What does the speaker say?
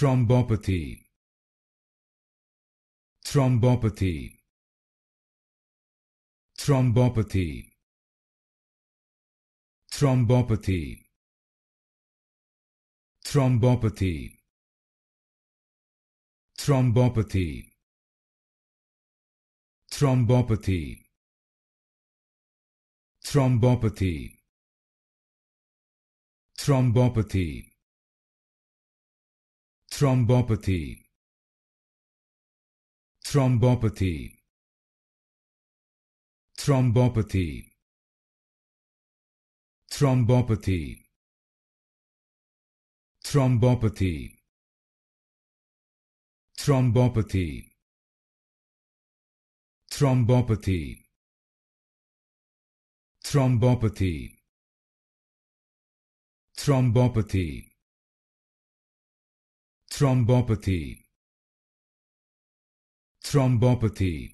Thrombopathy. Thrombopathy. Thrombopathy. Thrombopathy. Thrombopathy. Thrombopathy. Thrombopathy. Thrombopathy. Thrombopathy thrombopathy thrombopathy thrombopathy thrombopathy thrombopathy thrombopathy thrombopathy thrombopathy thrombopathy thrombopathy thrombopathy